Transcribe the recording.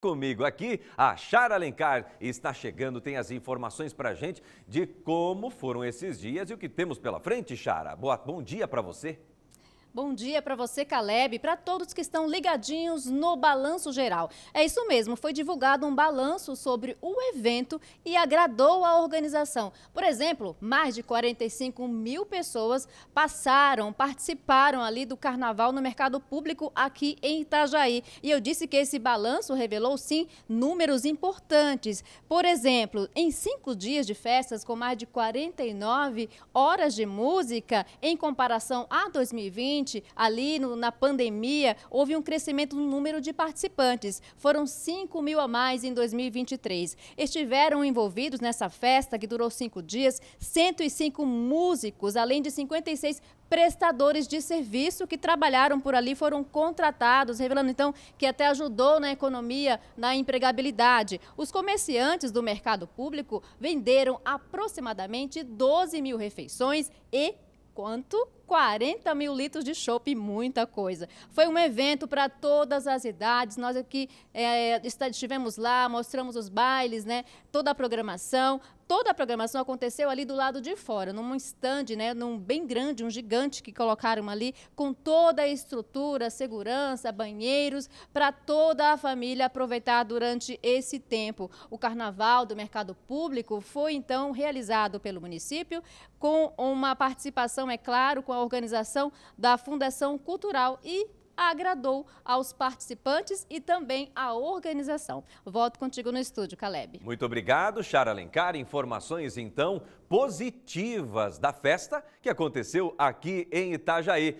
Comigo aqui, a Chara Alencar está chegando, tem as informações para a gente de como foram esses dias e o que temos pela frente, Chara. Boa, bom dia para você. Bom dia para você, Caleb, para todos que estão ligadinhos no Balanço Geral. É isso mesmo, foi divulgado um balanço sobre o evento e agradou a organização. Por exemplo, mais de 45 mil pessoas passaram, participaram ali do carnaval no mercado público aqui em Itajaí. E eu disse que esse balanço revelou, sim, números importantes. Por exemplo, em cinco dias de festas, com mais de 49 horas de música, em comparação a 2020, 2020, ali no, na pandemia, houve um crescimento no número de participantes. Foram 5 mil a mais em 2023. Estiveram envolvidos nessa festa, que durou cinco dias, 105 músicos, além de 56 prestadores de serviço que trabalharam por ali foram contratados, revelando então que até ajudou na economia, na empregabilidade. Os comerciantes do mercado público venderam aproximadamente 12 mil refeições e quanto 40 mil litros de chopp e muita coisa. Foi um evento para todas as idades. Nós aqui é, estivemos lá, mostramos os bailes, né? Toda a programação. Toda a programação aconteceu ali do lado de fora, num stand, né? Num bem grande, um gigante que colocaram ali, com toda a estrutura, segurança, banheiros, para toda a família aproveitar durante esse tempo. O carnaval do mercado público foi então realizado pelo município com uma participação então, é claro, com a organização da Fundação Cultural e agradou aos participantes e também à organização. Volto contigo no estúdio, Caleb. Muito obrigado, Chara Alencar. Informações, então, positivas da festa que aconteceu aqui em Itajaí.